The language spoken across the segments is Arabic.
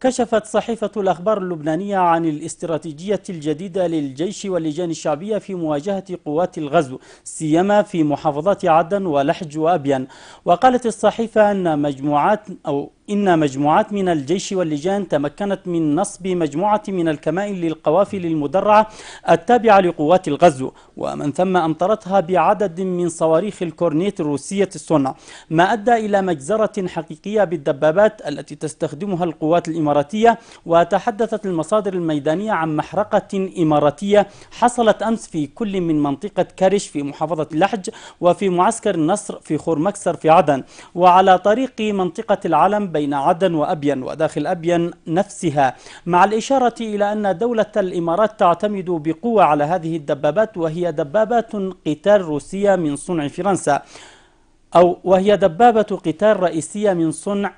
كشفت صحيفة الأخبار اللبنانية عن الاستراتيجية الجديدة للجيش واللجان الشعبية في مواجهة قوات الغزو سيما في محافظات عدن ولحج وأبين وقالت الصحيفة أن مجموعات أو إن مجموعات من الجيش واللجان تمكنت من نصب مجموعة من الكمائن للقوافل المدرعة التابعة لقوات الغزو ومن ثم أمطرتها بعدد من صواريخ الكورنيت الروسية الصنع ما أدى إلى مجزرة حقيقية بالدبابات التي تستخدمها القوات الإماراتية وتحدثت المصادر الميدانية عن محرقة إماراتية حصلت أمس في كل من منطقة كرش في محافظة لحج وفي معسكر النصر في خور مكسر في عدن وعلى طريق منطقة العلم بين عدن وأبين وداخل أبين نفسها مع الإشارة إلى أن دولة الإمارات تعتمد بقوة على هذه الدبابات وهي دبابات قتال روسية من صنع فرنسا أو وهي دبابة قتال رئيسية من صنع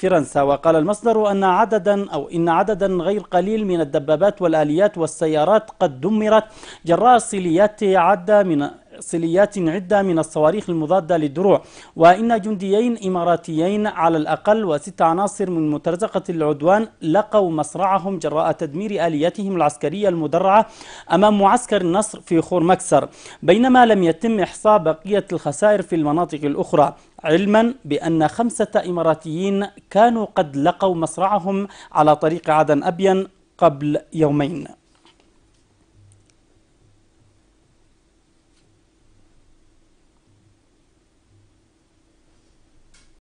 فرنسا وقال المصدر أن عددا أو إن عددا غير قليل من الدبابات والآليات والسيارات قد دمرت جراء صليات عدة من صليات عدة من الصواريخ المضادة للدروع وإن جنديين إماراتيين على الأقل وست عناصر من مترزقة العدوان لقوا مصرعهم جراء تدمير آلياتهم العسكرية المدرعة أمام معسكر النصر في خور مكسر بينما لم يتم إحصاء بقية الخسائر في المناطق الأخرى علما بأن خمسة إماراتيين كانوا قد لقوا مصرعهم على طريق عدن أبين قبل يومين